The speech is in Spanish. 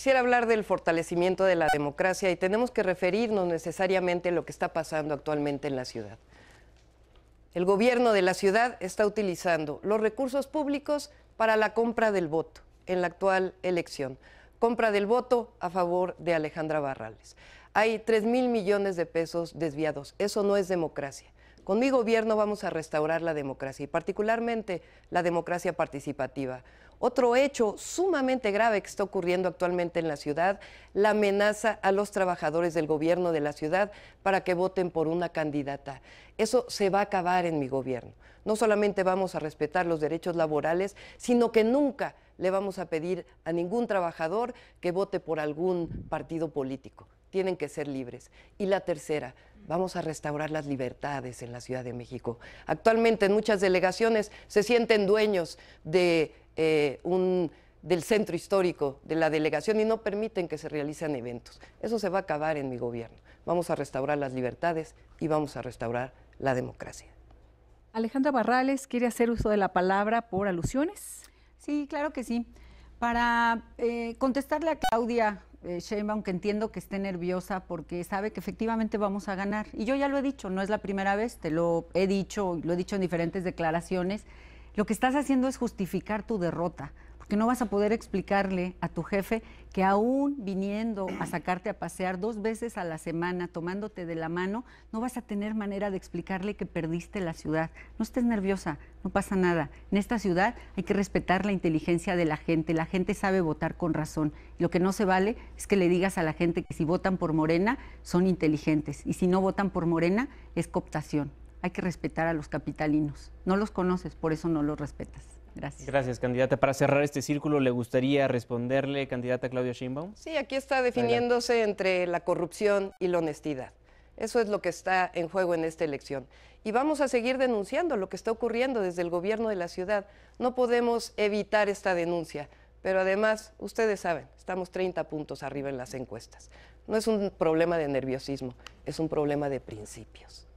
Quisiera hablar del fortalecimiento de la democracia y tenemos que referirnos necesariamente a lo que está pasando actualmente en la ciudad. El gobierno de la ciudad está utilizando los recursos públicos para la compra del voto en la actual elección. Compra del voto a favor de Alejandra Barrales. Hay 3 mil millones de pesos desviados. Eso no es democracia. Con mi gobierno vamos a restaurar la democracia y particularmente la democracia participativa. Otro hecho sumamente grave que está ocurriendo actualmente en la ciudad, la amenaza a los trabajadores del gobierno de la ciudad para que voten por una candidata. Eso se va a acabar en mi gobierno. No solamente vamos a respetar los derechos laborales, sino que nunca le vamos a pedir a ningún trabajador que vote por algún partido político tienen que ser libres. Y la tercera, vamos a restaurar las libertades en la Ciudad de México. Actualmente en muchas delegaciones se sienten dueños de, eh, un, del centro histórico, de la delegación, y no permiten que se realicen eventos. Eso se va a acabar en mi gobierno. Vamos a restaurar las libertades y vamos a restaurar la democracia. Alejandra Barrales quiere hacer uso de la palabra por alusiones. Sí, claro que sí. Para eh, contestarle a Claudia eh, Sheinbaum, entiendo que esté nerviosa porque sabe que efectivamente vamos a ganar. Y yo ya lo he dicho, no es la primera vez, te lo he dicho, lo he dicho en diferentes declaraciones. Lo que estás haciendo es justificar tu derrota que no vas a poder explicarle a tu jefe que aún viniendo a sacarte a pasear dos veces a la semana, tomándote de la mano, no vas a tener manera de explicarle que perdiste la ciudad. No estés nerviosa, no pasa nada. En esta ciudad hay que respetar la inteligencia de la gente. La gente sabe votar con razón. Lo que no se vale es que le digas a la gente que si votan por Morena son inteligentes y si no votan por Morena es cooptación. Hay que respetar a los capitalinos. No los conoces, por eso no los respetas. Gracias. candidata. Para cerrar este círculo, ¿le gustaría responderle, candidata Claudia Sheinbaum? Sí, aquí está definiéndose entre la corrupción y la honestidad. Eso es lo que está en juego en esta elección. Y vamos a seguir denunciando lo que está ocurriendo desde el gobierno de la ciudad. No podemos evitar esta denuncia. Pero además, ustedes saben, estamos 30 puntos arriba en las encuestas. No es un problema de nerviosismo, es un problema de principios.